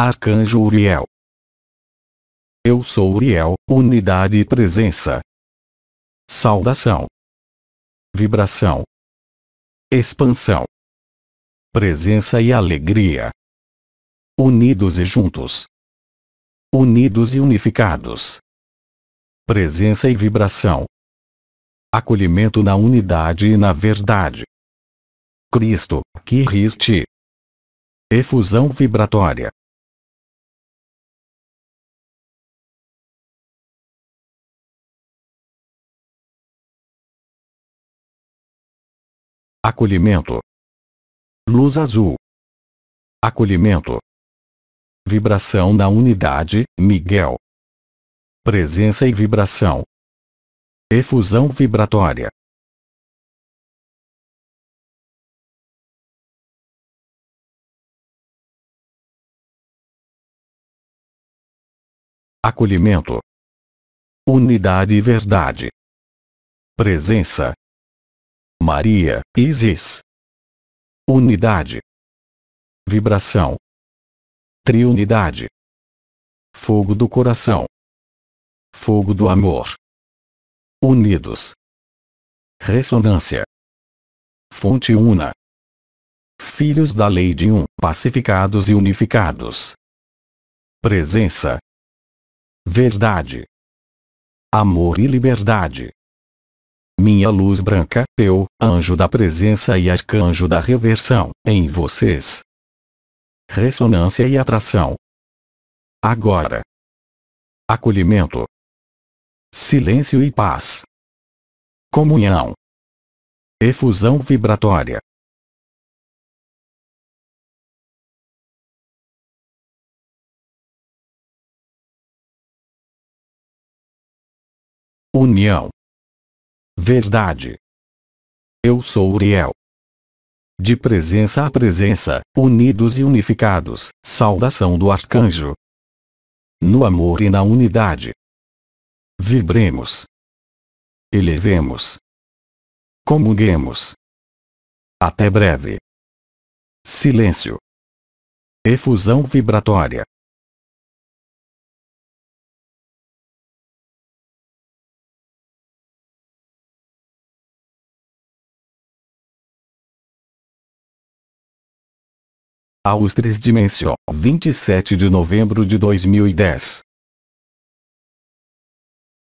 Arcanjo Uriel. Eu sou Uriel, unidade e presença. Saudação. Vibração. Expansão. Presença e alegria. Unidos e juntos. Unidos e unificados. Presença e vibração. Acolhimento na unidade e na verdade. Cristo, que riste. Efusão vibratória. Acolhimento. Luz azul. Acolhimento. Vibração da unidade, Miguel. Presença e vibração. Efusão vibratória. Acolhimento. Unidade e verdade. Presença, Maria, Isis. Unidade. Vibração. Triunidade. Fogo do coração. Fogo do amor. Unidos. Ressonância. Fonte una. Filhos da lei de um, pacificados e unificados. Presença. Verdade. Amor e liberdade minha luz branca, eu, anjo da presença e arcanjo da reversão, em vocês. Ressonância e atração. Agora. Acolhimento. Silêncio e paz. Comunhão. Efusão vibratória. União. Verdade. Eu sou Uriel. De presença a presença, unidos e unificados, saudação do arcanjo. No amor e na unidade. Vibremos. Elevemos. Comunguemos. Até breve. Silêncio. Efusão vibratória. aos 3 Dimension, 27 de novembro de 2010.